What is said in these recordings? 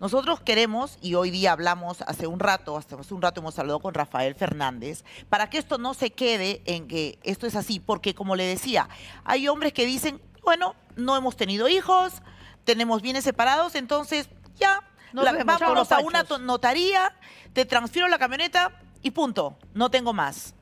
Nosotros queremos, y hoy día hablamos hace un rato, hasta hace un rato hemos hablado con Rafael Fernández, para que esto no se quede en que esto es así, porque como le decía, hay hombres que dicen, bueno, no hemos tenido hijos, tenemos bienes separados, entonces ya, Nos la, vemos, a una notaría, te transfiero la camioneta y punto, no tengo más.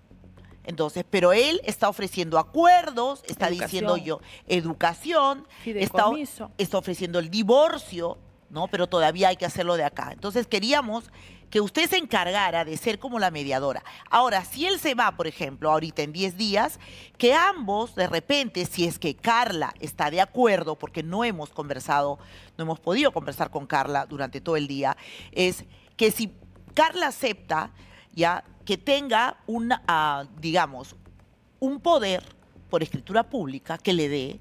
Entonces, pero él está ofreciendo acuerdos, está diciendo yo, educación, está ofreciendo el divorcio, ¿no? Pero todavía hay que hacerlo de acá. Entonces queríamos que usted se encargara de ser como la mediadora. Ahora, si él se va, por ejemplo, ahorita en 10 días, que ambos de repente, si es que Carla está de acuerdo, porque no hemos conversado, no hemos podido conversar con Carla durante todo el día, es que si Carla acepta, ya, que tenga una, ah, digamos, un poder por escritura pública que le dé,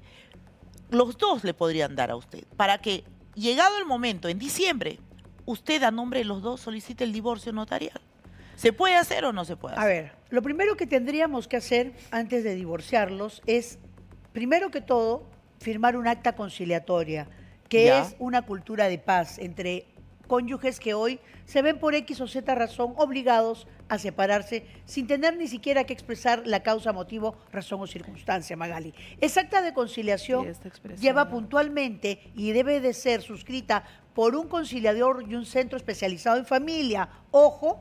los dos le podrían dar a usted, para que llegado el momento, en diciembre, usted a nombre de los dos solicita el divorcio notarial. ¿Se puede hacer o no se puede hacer? A ver, lo primero que tendríamos que hacer antes de divorciarlos es, primero que todo, firmar un acta conciliatoria, que es una cultura de paz entre cónyuges que hoy se ven por X o Z razón obligados a separarse sin tener ni siquiera que expresar la causa, motivo, razón o circunstancia, Magali. Esa acta de conciliación lleva puntualmente y debe de ser suscrita por un conciliador y un centro especializado en familia. Ojo,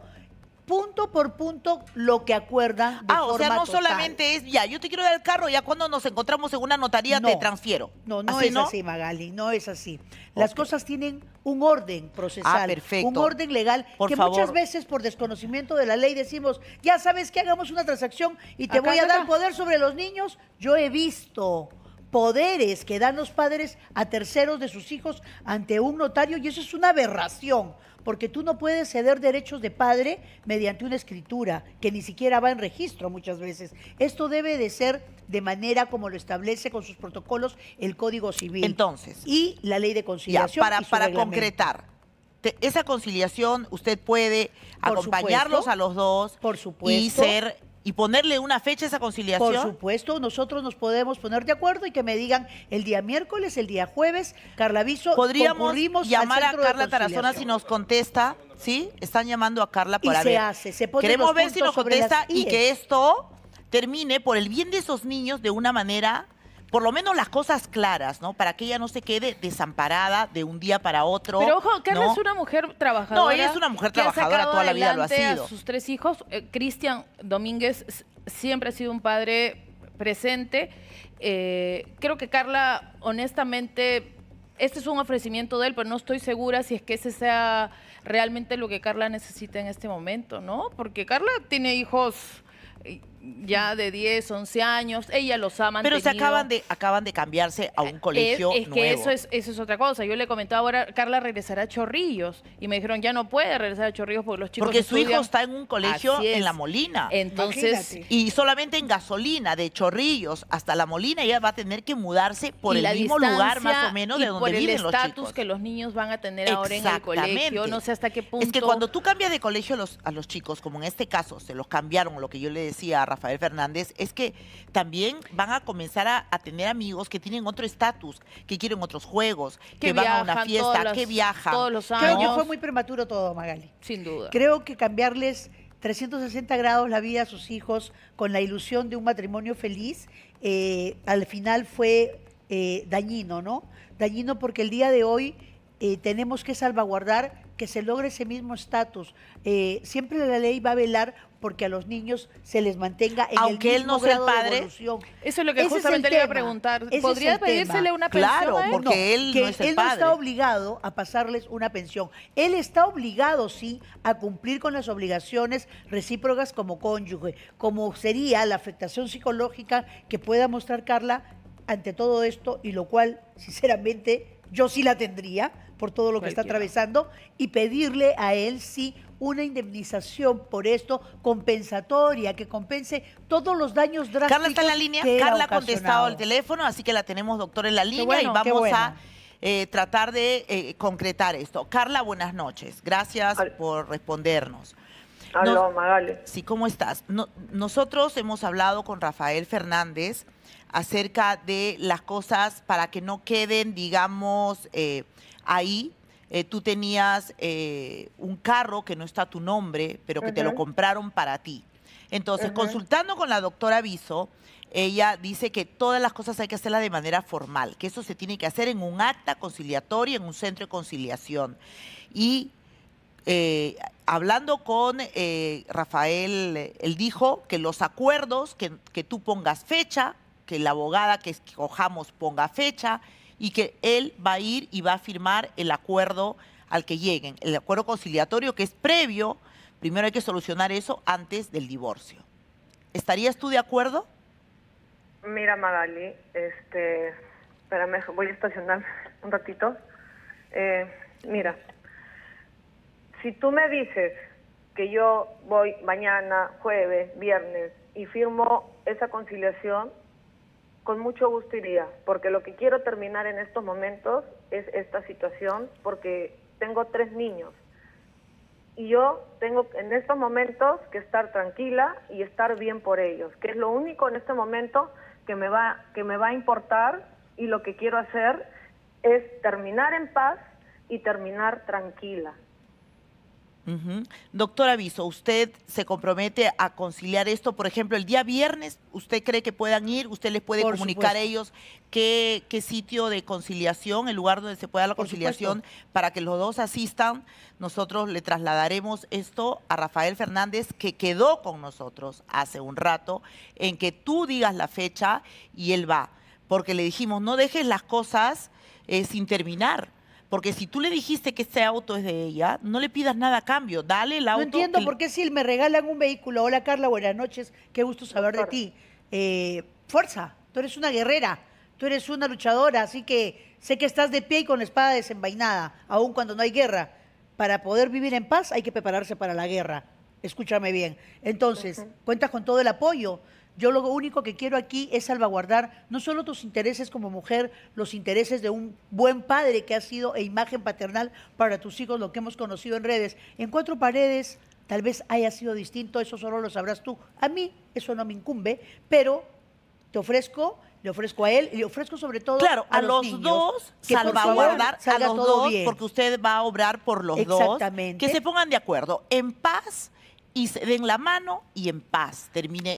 punto por punto lo que acuerda de ah, o sea, no solamente es, ya, yo te quiero dar el carro, ya cuando nos encontramos en una notaría te transfiero. No, no es así, Magali, no es así. Las cosas tienen un orden procesal, perfecto. un orden legal, que muchas veces por desconocimiento de la ley decimos, ya sabes que hagamos una transacción y te voy a dar poder sobre los niños. Yo he visto poderes que dan los padres a terceros de sus hijos ante un notario y eso es una aberración, porque tú no puedes ceder derechos de padre mediante una escritura que ni siquiera va en registro muchas veces. Esto debe de ser de manera como lo establece con sus protocolos el Código Civil. Entonces. Y la Ley de Conciliación. para, para concretar, esa conciliación usted puede acompañarlos a los dos Por supuesto. y ser y ponerle una fecha a esa conciliación? Por supuesto, nosotros nos podemos poner de acuerdo y que me digan el día miércoles, el día jueves, Carla Aviso. podríamos llamar a Carla Tarazona si nos contesta, ¿sí? Están llamando a Carla para y se hace, se Queremos ver si nos contesta y que esto termine por el bien de esos niños de una manera por lo menos las cosas claras, ¿no? Para que ella no se quede desamparada de un día para otro. Pero ojo, Carla es una mujer trabajadora. No, ella es una mujer trabajadora, toda la vida lo ha sido. sus tres hijos, eh, Cristian Domínguez siempre ha sido un padre presente. Eh, creo que Carla, honestamente, este es un ofrecimiento de él, pero no estoy segura si es que ese sea realmente lo que Carla necesita en este momento, ¿no? Porque Carla tiene hijos eh, ya de 10, 11 años, ella los ama. Pero se acaban de, acaban de cambiarse a un colegio Es, que eso es, eso es otra cosa. Yo le comentaba ahora, Carla regresará a Chorrillos. Y me dijeron, ya no puede regresar a Chorrillos porque los chicos Porque su hijo está en un colegio en La Molina. Entonces... Y solamente en gasolina, de Chorrillos hasta La Molina, ella va a tener que mudarse por el mismo lugar más o menos de donde viven los chicos. el estatus que los niños van a tener ahora en el colegio. No sé hasta qué punto... Es que cuando tú cambias de colegio a los, a los chicos, como en este caso se los cambiaron, lo que yo le decía Rafael Fernández es que también van a comenzar a, tener amigos que tienen otro estatus, que quieren otros juegos, que, van a una fiesta, que viajan. Todos los años. Creo que fue muy prematuro todo, Magali. Sin duda. Creo que cambiarles 360 grados la vida a sus hijos con la ilusión de un matrimonio feliz, eh, al final fue eh, dañino, ¿no? Dañino porque el día de hoy eh, tenemos que salvaguardar que se logre ese mismo estatus. Eh, siempre la ley va a velar porque a los niños se les mantenga en Aunque el mismo él no sea el padre, Eso es lo que justamente le iba a preguntar. ¿Podría pedírsele una pensión Claro, porque él no está obligado a pasarles una pensión. Él está obligado, sí, a cumplir con las obligaciones recíprocas como cónyuge, como sería la afectación psicológica que pueda mostrar Carla ante todo esto y lo cual, sinceramente, yo sí la tendría por todo lo que está atravesando y pedirle a él sí una indemnización por esto compensatoria que compense todos los daños drásticos. Carla está en la línea, Carla ha contestado el teléfono, así que la tenemos doctor en la línea y vamos a eh, tratar de eh, concretar esto. Carla, buenas noches, gracias por respondernos. Hola Sí, ¿cómo estás? nosotros hemos hablado con Rafael Fernández acerca de las cosas para que no queden, digamos, eh, ahí. Eh, tú tenías eh, un carro que no está a tu nombre, pero que te lo compraron para ti. Entonces, consultando con la doctora Viso, ella dice que todas las cosas hay que hacerlas de manera formal, que eso se tiene que hacer en un acta conciliatorio, en un centro de conciliación. Y eh, hablando con eh, Rafael, él dijo que los acuerdos, que, tú pongas fecha, que la abogada que escojamos ponga fecha y que él va a ir y va a firmar el acuerdo al que lleguen, el acuerdo conciliatorio que es previo, primero hay que solucionar eso antes del divorcio. ¿Estarías tú de acuerdo? Mira, Magali, este, espérame, voy a estacionar un ratito. Eh, mira, si tú me dices que yo voy mañana, jueves, viernes y firmo esa conciliación, con mucho gusto iría, porque lo que quiero terminar en estos momentos es esta situación, porque tengo tres niños y yo tengo en estos momentos que estar tranquila y estar bien por ellos, que es lo único en este momento que me va que me va a importar y lo que quiero hacer es terminar en paz y terminar tranquila. Doctor Aviso, ¿usted se compromete a conciliar esto? Por ejemplo, el día viernes, ¿usted cree que puedan ir? ¿Usted les puede comunicar a ellos qué, sitio de conciliación, el lugar donde se pueda la conciliación, para que los dos asistan? Nosotros le trasladaremos esto a Rafael Fernández, que quedó con nosotros hace un rato, en que tú digas la fecha y él va. Porque le dijimos, no dejes las cosas eh, sin terminar porque si tú le dijiste que este auto es de ella, no le pidas nada a cambio, dale el auto. No entiendo por qué si me regalan un vehículo, hola Carla, buenas noches, qué gusto saber de ti. Eh, fuerza, tú eres una guerrera, tú eres una luchadora, así que sé que estás de pie y con la espada desenvainada, aun cuando no hay guerra. Para poder vivir en paz hay que prepararse para la guerra. Escúchame bien. Entonces, cuentas con todo el apoyo. Yo lo único que quiero aquí es salvaguardar no solo tus intereses como mujer, los intereses de un buen padre que ha sido e imagen paternal para tus hijos, lo que hemos conocido en redes. En cuatro paredes tal vez haya sido distinto, eso solo lo sabrás tú. A mí eso no me incumbe, pero te ofrezco le ofrezco a él, le ofrezco sobre todo claro, a, los, dos, que salvaguardar a los dos, porque usted va a obrar por los dos, que se pongan de acuerdo, en paz y se den la mano y en paz termine.